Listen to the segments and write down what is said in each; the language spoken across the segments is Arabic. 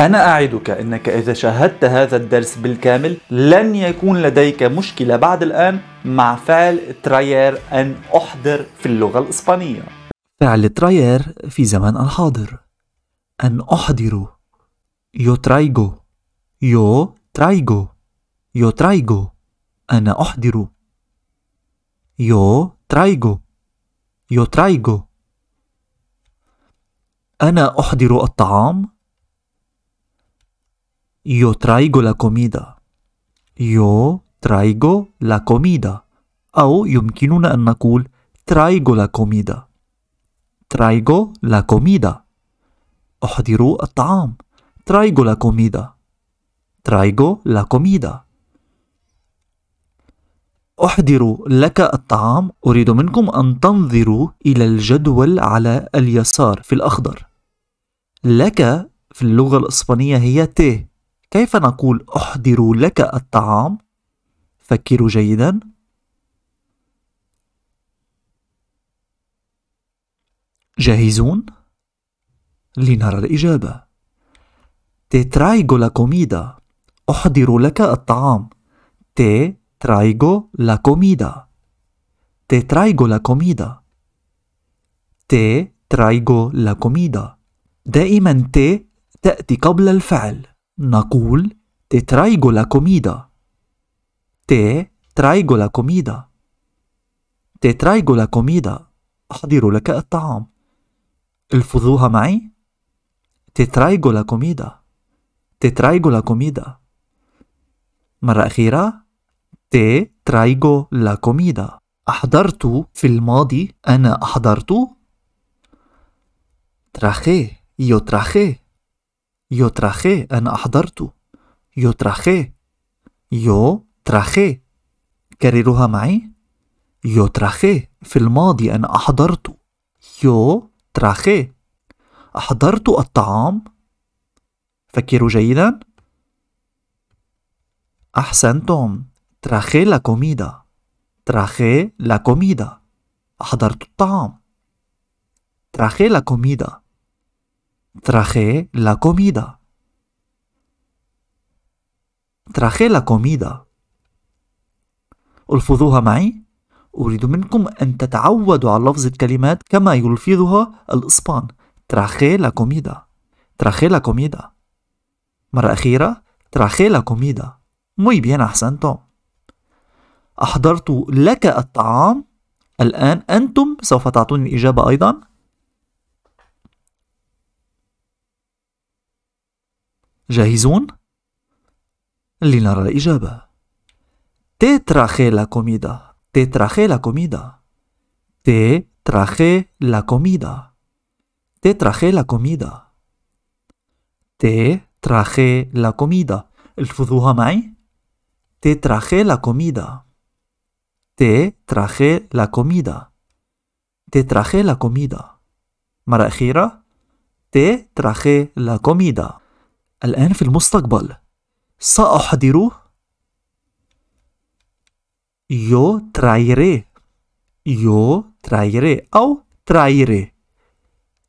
أنا أعدك أنك إذا شاهدت هذا الدرس بالكامل لن يكون لديك مشكلة بعد الآن مع فعل تراير أن أحضر في اللغة الإسبانية فعل تراير في زمن الحاضر أن أحضر يو ترايجو يو ترايجو يو ترايجو أنا أحضر يو ترايجو يو ترايجو أنا أحضر الطعام Yo traigo la comida. Yo traigo la comida. أو يمكننا أن نقول traigo la comida. traigo la comida. أحضر الطعام. traigo la comida. traigo la comida. أحضر لك الطعام أريد منكم أن تنظروا إلى الجدول على اليسار في الأخضر لك في اللغة الإسبانية هي ت كيف نقول أحضر لك الطعام؟ فكروا جيدا جاهزون؟ لنرى الإجابة تي ترايغو لا كوميدا أحضر لك الطعام تي ترايغو لا كوميدا تي ترايغو لا كوميدا تي ترايغو لا كوميدا دائما ت تأتي قبل الفعل نقول te traigo la comida te traigo la comida te traigo la comida أحضر لك الطعام الفضوها معي te traigo la comida te traigo la comida مرة أخيرة te traigo la comida أحضرت في الماضي أنا أحضرت traje yo traje يو تراخي أنا أحضرت يو تراخي يو تراخي كرروها معي يو تراخي في الماضي أنا أحضرت يو تراخي أحضرت الطعام فكروا جيدا أحسنتم تراخي لا كوميدا تراخي لا كوميدا أحضرت الطعام تراخي لا كوميدا Traje la comida. Traje la comida. ألفظوها معي أريد منكم أن تتعودوا على لفظ الكلمات كما يلفظها الإسبان traje la comida traje la comida مرة أخيرة traje la comida muy bien أحسنتم أحضرت لك الطعام الآن أنتم سوف تعطوني الإجابة أيضا جاهزون؟ لنرى Te traje la comida. Te traje la comida. Te traje la comida. Te traje la comida. Te traje la comida. معي. Te traje la comida. Te traje la comida. Te traje la comida. مرة Te traje la comida. الآن في المستقبل سأحضر يو ترايري يو ترايري أو ترايري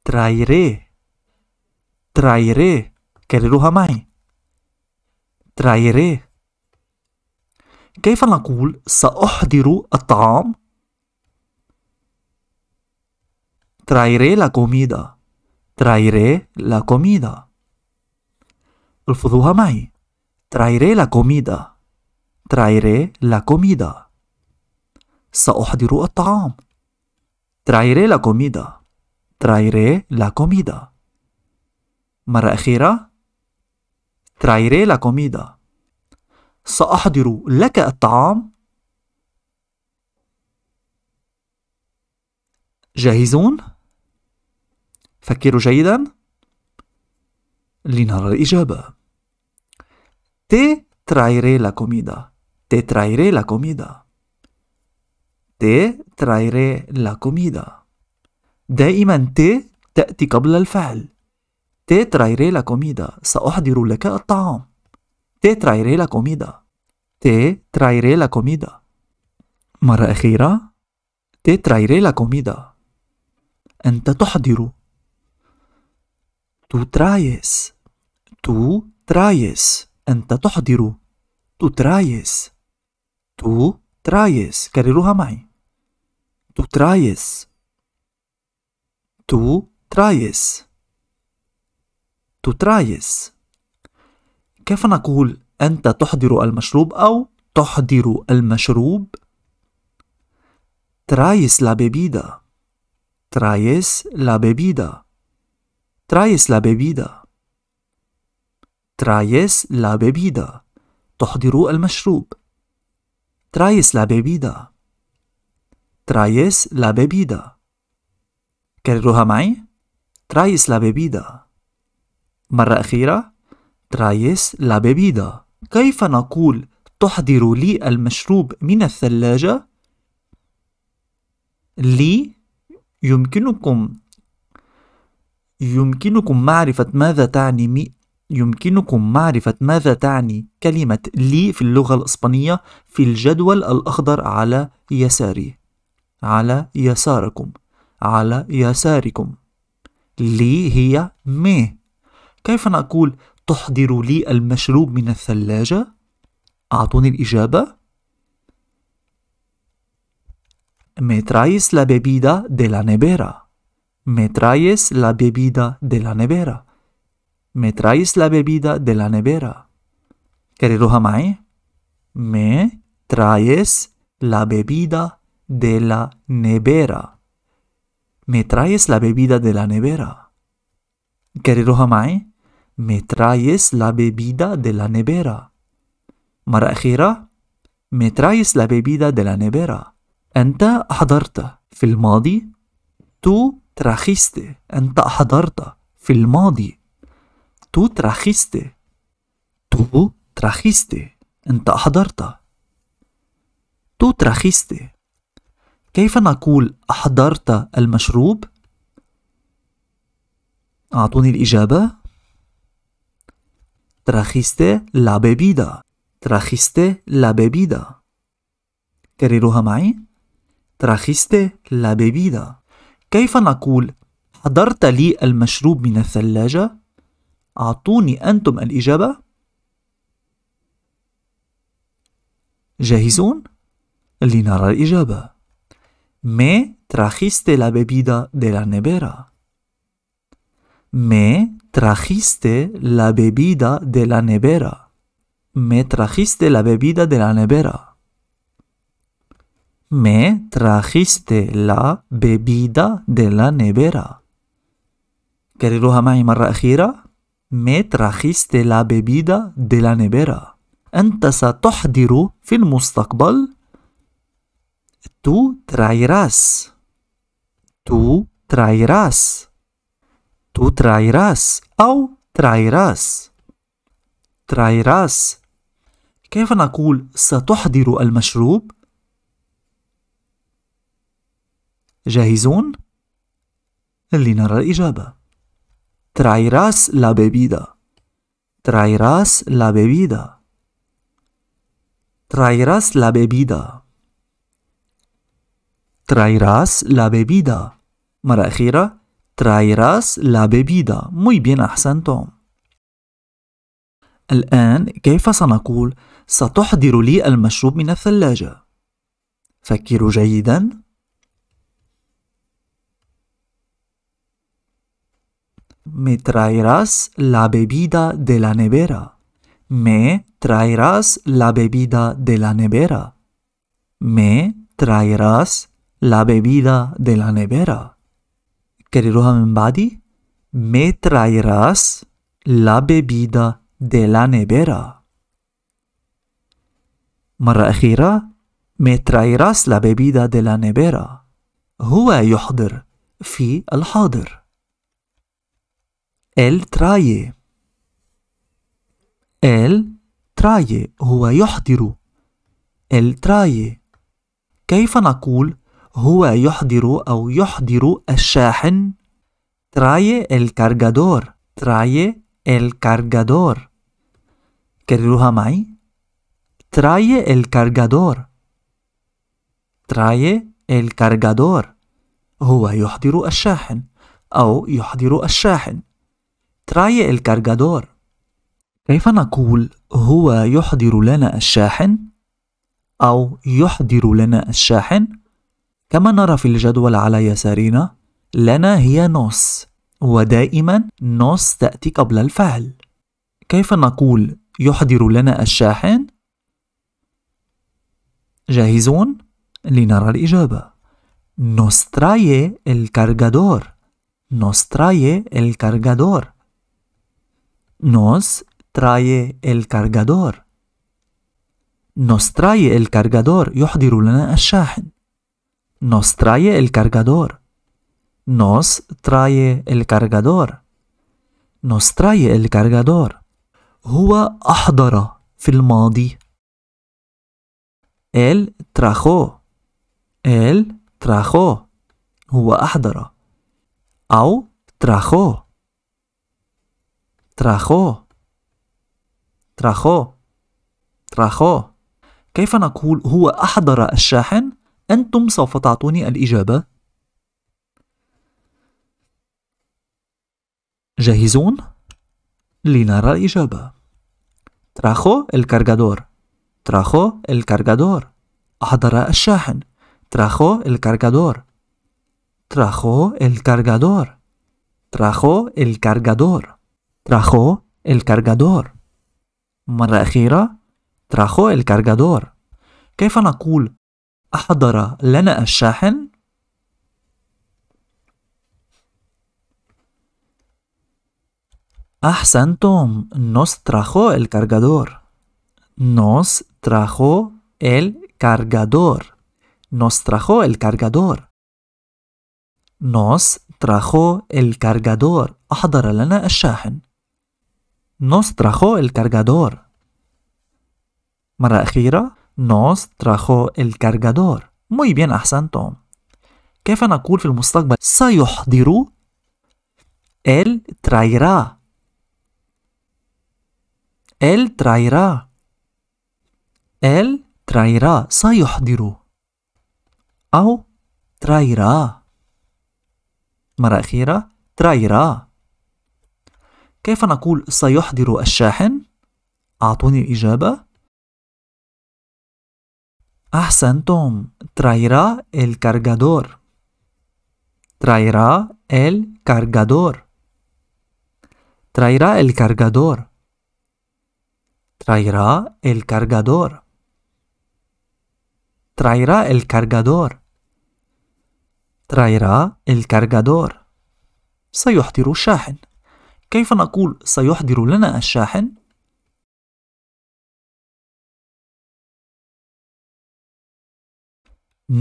ترايري ترايري كرروها معي ترايري كيف نقول سأحضر الطعام؟ ترايري لا كوميدا ترايري لا كوميدا رفضوها معي ترايري لا كوميدا تريري لا كوميدا سأحضر الطعام ترايري لا كوميدا تريري لا كوميدا مرة أخيرة ترايري لا كوميدا سأحضر لك الطعام جاهزون فكروا جيداً لنرى الإجابة تي تراييري لا كوميدا تي تراييري لا كوميدا تي تراييري لا كوميدا دائما تي تأتي قبل الفعل تي ترايري لا كوميدا سأحضر لك الطعام تي تراييري لا كوميدا تي تراييري لا كوميدا مرة أخيرة تي ترايري لا كوميدا أنت تحضر تو ترايس تو ترايس أنت تحضر تو ترايس تو ترايس كرروها معي تو ترايس تو ترايس تو ترايس كيف نقول أنت تحضر المشروب أو تحضر المشروب؟ ترايس لا بيبيدا ترايس لا بيبيدا ترايس لا بيبيدا ترايس لا بيبيدا تحضر المشروب ترايس لا بيبيدا ترايس لا بيبيدا كرروها معي ترايس لا بيبيدا مرة أخيرة ترايس لا بيبيدا كيف نقول تحضر لي المشروب من الثلاجة؟ لي يمكنكم يمكنكم معرفة ماذا تعني مي يمكنكم معرفة ماذا تعني كلمة لي في اللغة الإسبانية في الجدول الأخضر على يساري على يساركم على يساركم لي هي مي كيف نقول تحضر لي المشروب من الثلاجة؟ أعطوني الإجابة Me traes la bebida de la nevera me traes la bebida de la nevera. Me traes la bebida de la nevera. Querido me traes la bebida de la nevera. Me traes la bebida de la nevera. Querido me traes la bebida de la nevera. ¿Marajera? me traes la bebida de la nevera. Anta حضرت filmadi tú trajiste أنت أحضرت في الماضي tú trajiste tú trajiste أنت أحضرت tú trajiste كيف نقول أحضرت المشروب؟ أعطوني الإجابة trajiste la bebida trajiste la bebida كرروها معي trajiste la bebida كيف نقول حضرت لي المشروب من الثلاجة؟ أعطوني أنتم الإجابة. جاهزون؟ لنرى الإجابة. Me trajiste la bebida de la nevera. Me trajiste la bebida de la nevera. Me trajiste la bebida de la nevera. me trajiste la bebida de la nevera. كرروها معي مرة أخيرة. Me trajiste la bebida de la nevera. أنت ستحضر في المستقبل. Tú traerás. Tú traerás. Tú traerás أو traerás. Traerás. كيف نقول ستحضر المشروب؟ جاهزون؟ لنرى الإجابة. تريراس لا بيبيدا. تريراس لا بيبيدا. تريراس لا بيبيدا. تريراس لا بيبيدا. مرة أخيرة. تريراس لا بيبيدا. muy bien أحسنتم. الآن كيف سنقول ستحضر لي المشروب من الثلاجة؟ فكروا جيداً. Me traerás la bebida de la nevera. Me traerás la bebida de la nevera. Me traerás la bebida de la nevera. Querido Hamembadi, me traerás la bebida de la nevera. Marajira, me traerás la bebida de la nevera. fi al El trae El trae هو يحضر El trae كيف نقول هو يحضر أو يحضر الشاحن trae el cargador trae el cargador كرروها معي trae el cargador trae el cargador هو يحضر الشاحن أو يحضر الشاحن تراي الكارغادور كيف نقول هو يحضر لنا الشاحن أو يحضر لنا الشاحن؟ كما نرى في الجدول على يسارنا لنا هي نص ودائما نص تأتي قبل الفعل كيف نقول يحضر لنا الشاحن؟ جاهزون؟ لنرى الإجابة Nos الكارغادور el الكارغادور nos trae el cargador. Nos trae el cargador يحضر لنا الشاحن. Nos trae el cargador. Nos trae el cargador. Nos trae el cargador. هو أحضر في الماضي. Él trajo. Él trajo. هو أحضر. أو trajo. تراخو تراخو تراخو كيف نقول هو أحضر الشاحن؟ أنتم سوف تعطوني الإجابة جاهزون لنرى الإجابة تراخو الكارغادور تراخو الكارغادور أحضر الشاحن تراخو الكارغادور تراخو الكارغادور تراخو الكارغادور trajo el cargador مرة أخيرة trajo el cargador كيف نقول أحضر لنا الشاحن؟ أحسنتم nos trajo el cargador nos trajo el cargador nos trajo el cargador nos trajo el cargador أحضر لنا الشاحن Nos trajo el cargador. مرة أخيرة nos trajo el cargador. Muy bien أحسنتم. كيف نقول في المستقبل سيحضر؟ él traerá. él traerá. él traerá سيحضر أو traerá. مرة أخيرة traerá. كيف نقول سيحضر الشاحن؟ أعطوني الإجابة. أحسنتم. ترايرا el cargador. ترايرا el cargador. ترايرا el cargador. ترايرا el cargador. ترايرا el cargador. ترايرا el cargador. سيحضر الشاحن. كيف نقول سيحضر لنا الشاحن؟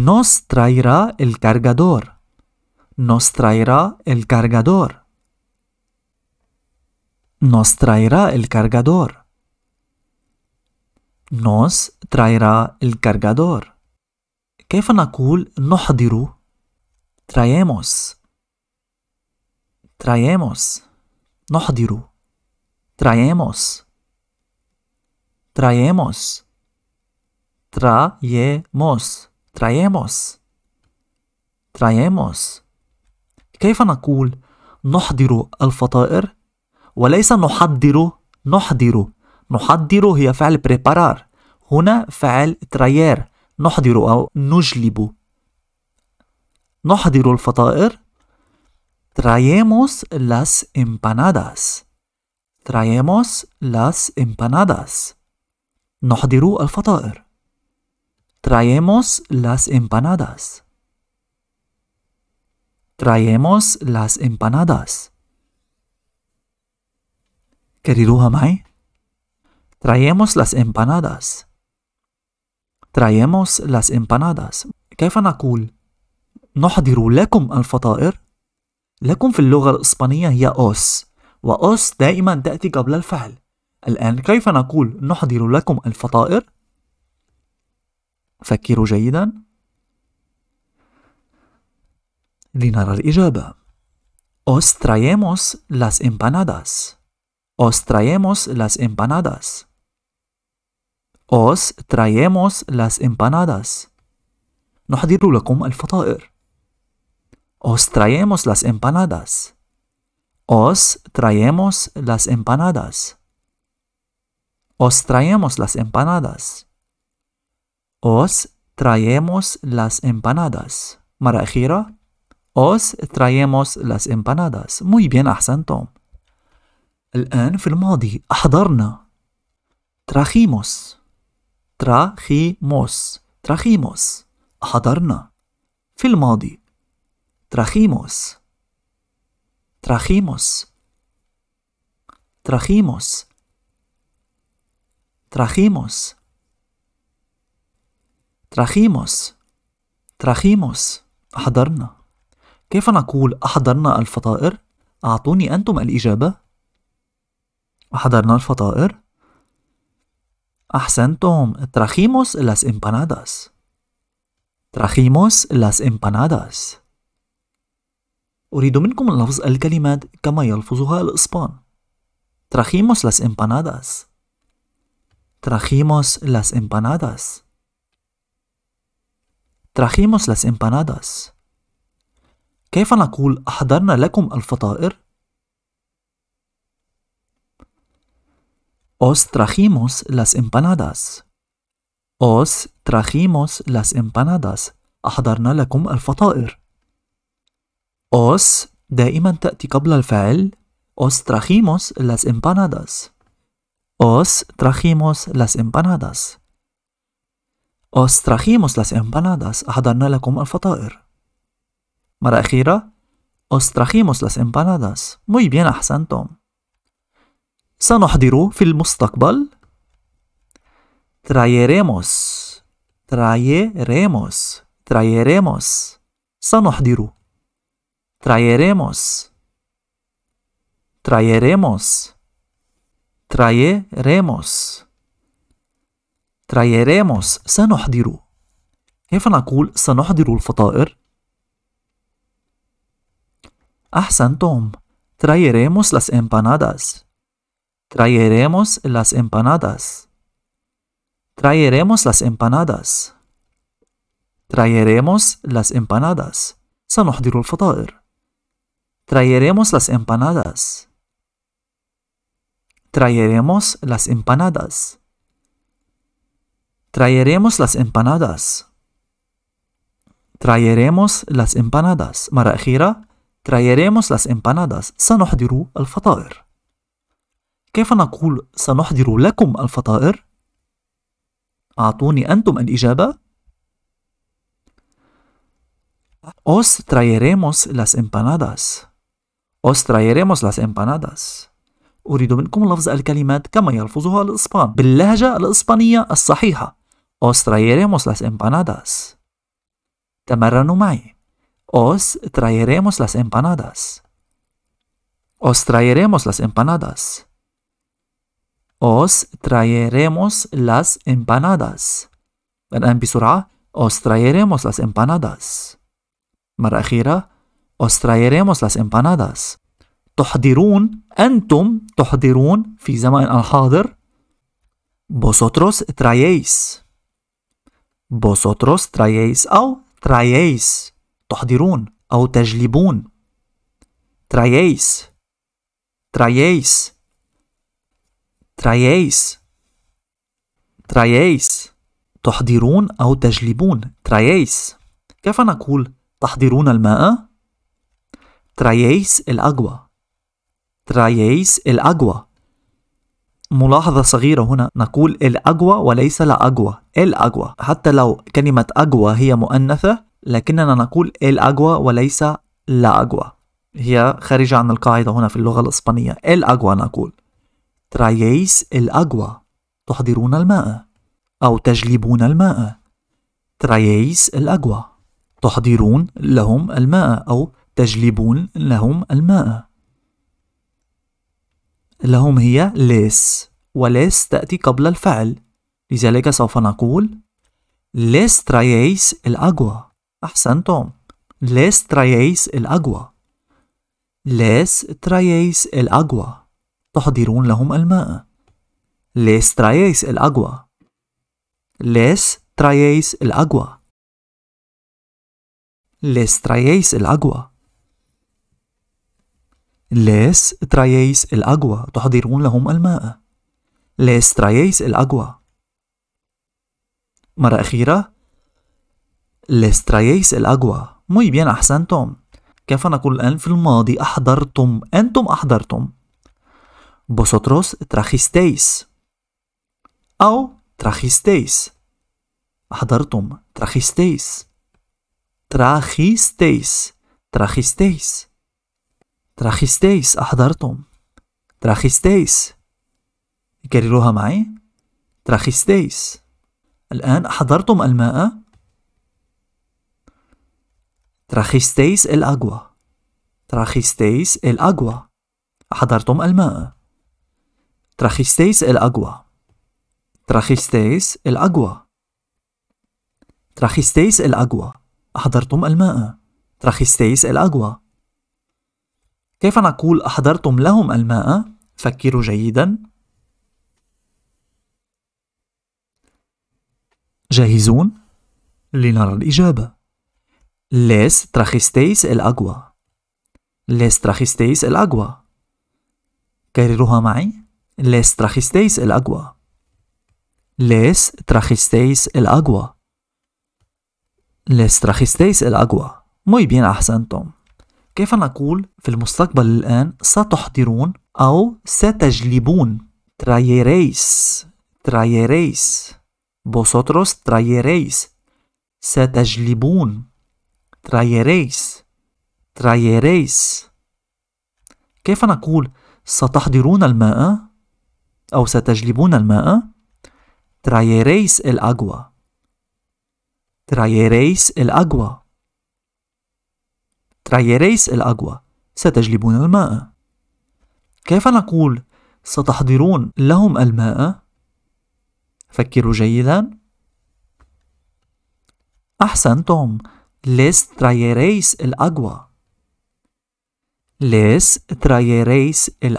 Nos traerá el cargador. Nos traerá el cargador. Nos traerá el cargador. Nos traerá el cargador. كيف نقول نحضر؟ Traemos. Traemos. نحضر traemos traemos traemos traemos traemos كيف نقول نحضر الفطائر وليس نحضر نحضر نحضر هي فعل preparar هنا فعل traer نحضر أو نجلب نحضر الفطائر Traemos las empanadas. Traemos las empanadas. al الفطائر. Traemos las empanadas. Traemos las empanadas. Querido معي. Traemos las empanadas. Traemos las empanadas. كيف نقول؟ نحضر al الفطائر. لكم في اللغة الإسبانية هي أوس وأوس دائما تأتي قبل الفعل الآن كيف نقول نحضر لكم الفطائر؟ فكروا جيدا لنرى الإجابة Os traemos las empanadas. Os traemos las empanadas. Os traemos las empanadas. نحضر لكم الفطائر Os traemos las empanadas. Os traemos las empanadas. Os traemos las empanadas. Os traemos las empanadas. Marajira. os traemos las empanadas muy bien el الآن في الماضي أحضرنا trajimos trajimos trajimos أحضرنا في trajimos, trajimos, trajimos, trajimos, trajimos, trajimos, أحضرنا. كيف نقول أحضرنا الفطائر؟ أعطوني أنتم الإجابة. أحضرنا الفطائر؟ أحسنتم. Trajimos las empanadas. Trajimos las empanadas. أريد منكم لفظ الكلمات كما يلفظها الإسبان Trajimos las empanadas. Trajimos las empanadas. Trajimos las empanadas. كيف نقول أحضرنا لكم الفطائر؟ Os trajimos las empanadas. Os trajimos las empanadas. أحضرنا لكم الفطائر. os دائما تأتي قبل الفعل os trajimos las empanadas os trajimos las empanadas os trajimos las empanadas أحضرنا لكم الفطائر مرة أخيرة os trajimos las empanadas muy bien أحسنتم سنحضر في المستقبل traeremos traeremos traeremos سنحضر traeremos, traeremos, traeremos, traeremos, سنحضر كيف نقول سنحضر الفطائر؟ أحسنتم traeremos las empanadas traeremos las empanadas traeremos las empanadas traeremos las empanadas سنحضر الفطائر Traeremos las empanadas. Traeremos las empanadas. Traeremos las empanadas. Traeremos las empanadas. مرة أخيرة. Traeremos las empanadas. سنحضر الفطائر. كيف نقول سنحضر لكم الفطائر؟ أعطوني أنتم الإجابة. Os traeremos las empanadas. Os traeremos las empanadas. أريد منكم لفظ الكلمات كما يلفظها الإسبان باللهجة الإسبانية الصحيحة Os traeremos las empanadas تمرنوا معي Os traeremos las empanadas Os traeremos las empanadas Os traeremos las empanadas الآن بسرعة Os traeremos las empanadas مرة أخيرة os traeremos las empanadas تحضرون أنتم تحضرون في زمن الحاضر vosotros traéis vosotros traéis أو traéis تحضرون أو تجلبون traéis traéis traéis traéis تحضرون أو تجلبون traéis كيف نقول تحضرون الماء؟ ترايس الأقوى ترايس الأقوى ملاحظة صغيرة هنا نقول الأقوى وليس لا الأقوى حتى لو كلمة أقوى هي مؤنثة لكننا نقول الأقوى وليس لا أجوى هي خارجة عن القاعدة هنا في اللغة الإسبانية الأقوى نقول ترايس الأقوى تحضرون الماء أو تجلبون الماء ترايس الأقوى تحضرون لهم الماء أو تجلبون لهم الماء لهم هي ليس وليس تأتي قبل الفعل لذلك سوف نقول ليس ترايس الأقوى أحسنتم ليس ترايس الأقوى ليس ترايس الأقوى تحضرون لهم الماء ليس ترايس الأقوى ليس ترايس الأقوى ليس ترايس الأقوى ليس ترايس الأقوى تحضرون لهم الماء ليس ترايس الأقوى مرة أخيرة ليس ترايس الأقوى muy بيان أحسنتم كيف نقول الآن في الماضي أحضرتم أنتم أحضرتم بوسوتروس تراخيستيس أو تراخيستيس أحضرتم تراخيستيس تراخيستيس, تراخيستيس. تراخيستيس أحضرتم تراخيستيس يكرروها معي تراخيستيس الآن أحضرتم الماء تراخيستيس الأجوا تراخيستيس الأجوا أحضرتم الماء تراخيستيس الأجوا تراخيستيس الأجوا تراخيستيس الأجوا أحضرتم الماء تراخيستيس الأجوا كيف نقول أحضرتم لهم الماء؟ فكروا جيدا جاهزون؟ لنرى الإجابة Les trajisteis el agua Les trajisteis el agua كرروها معي Les trajisteis el agua Les trajisteis el agua Les trajisteis el agua Muy bien, ahsantum كيف نقول في المستقبل الآن ستحضرون أو ستجلبون traeréis traeréis بوسوتروس traeréis ستجلبون traeréis traeréis كيف نقول ستحضرون الماء أو ستجلبون الماء traeréis el agua traeréis رايريس الأقوى ستجلبون الماء كيف نقول ستحضرون لهم الماء؟ فكروا جيدا أحسنتم les trayereis الأقوى agua les الأقوى el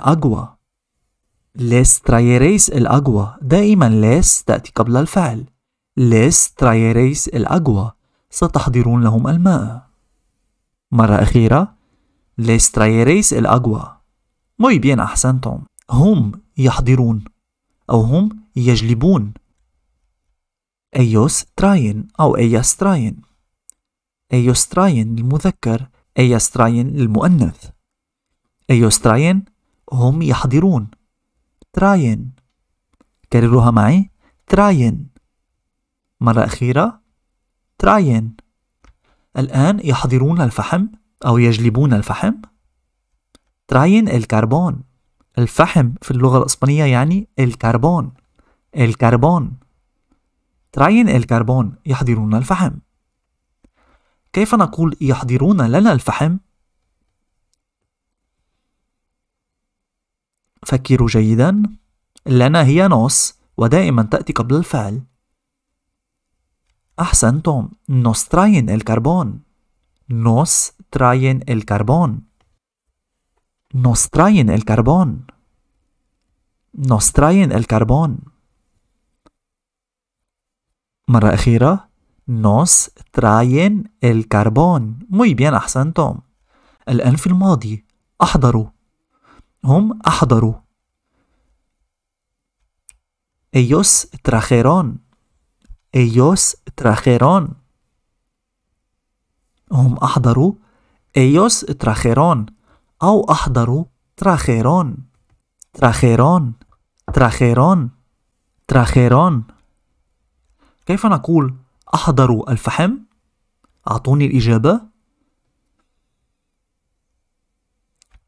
agua الأقوى دائما ليس تأتي قبل الفعل لس تريريس الأقوى ستحضرون لهم الماء مرة أخيرة les traeréis el agua muy bien أحسنتم هم يحضرون أو هم يجلبون ellos traen أو ellas traen ellos traen المذكر ellas traen المؤنث ellos traen هم يحضرون traen كرروها معي traen مرة أخيرة traen الآن يحضرون الفحم أو يجلبون الفحم تراين الكربون الفحم في اللغة الإسبانية يعني الكربون الكربون تراين الكربون يحضرون الفحم كيف نقول يحضرون لنا الفحم؟ فكروا جيدا لنا هي نوس ودائما تأتي قبل الفعل أحسنتم nos traen el carbón nos traen el carbón nos traen el carbón nos traen el carbón مرة أخيرة nos traen el carbón muy bien أحسنتم الآن في الماضي أحضروا هم أحضروا ellos trajeron ايوس تراخيرون هم احضروا ايوس تراخيرون او احضروا تراخيرون تراخيرون تراخيرون تراخيرون كيف نقول احضروا الفحم اعطوني الاجابه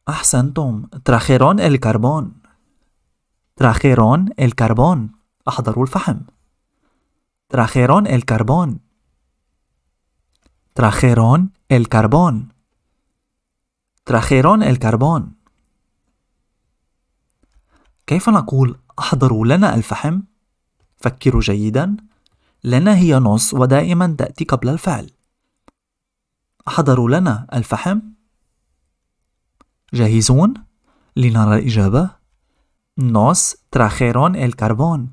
احسنتم تراخيرون الكربون تراخيرون الكربون احضروا الفحم Trajeron el carbón. Trajeron el carbón. Trajeron el carbón. كيف نقول أحضروا لنا الفحم؟ فكروا جيدا. لنا هي نص ودائما تأتي قبل الفعل. أحضروا لنا الفحم؟ جاهزون؟ لنرى الإجابة. Nos trajeron el carbón.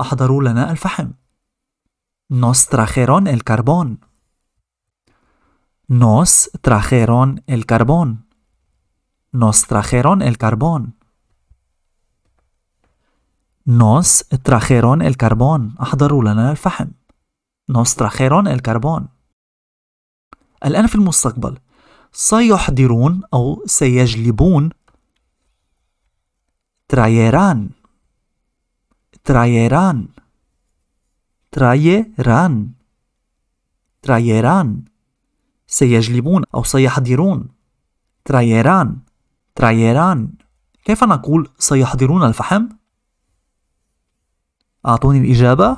أحضروا لنا الفحم. Nos trajeron el carbón. Nos trajeron el carbón. Nos trajeron el carbón. Nos trajeron el carbón. أحضروا لنا الفحم. Nos trajeron el carbón. الآن في المستقبل سيحضرون أو سيجلبون traerán traerán ترايران ترايران سيجلبون أو سيحضرون ترايران ترايران كيف نقول سيحضرون الفحم؟ أعطوني الإجابة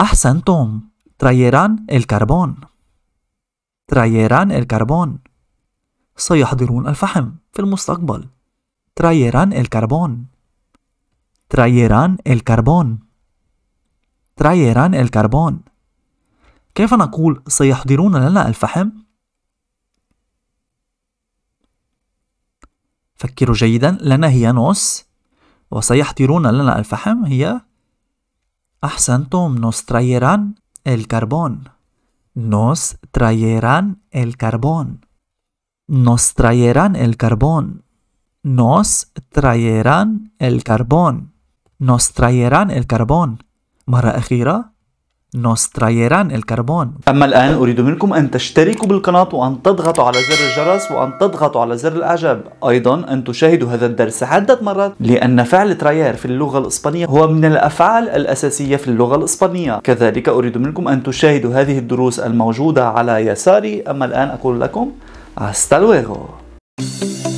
أحسنتم ترايران الكربون ترايران الكربون سيحضرون الفحم في المستقبل ترايران الكربون ترايران الكربون تريران الكربون كيف نقول سيحضرون لنا الفحم؟ فكروا جيدا لنا هي نوس وسيحضرون لنا الفحم هي أحسنتم نوس تريران الكربون نوس تريران الكربون نوس تريران الكربون نوس تريران الكربون نوس تريران الكربون مرة أخيرة نوسترايران الكربون أما الآن أريد منكم أن تشتركوا بالقناة وأن تضغطوا على زر الجرس وأن تضغطوا على زر الإعجاب أيضا أن تشاهدوا هذا الدرس عدة مرات لأن فعل تراير في اللغة الإسبانية هو من الأفعال الأساسية في اللغة الإسبانية كذلك أريد منكم أن تشاهدوا هذه الدروس الموجودة على يساري أما الآن أقول لكم hasta luego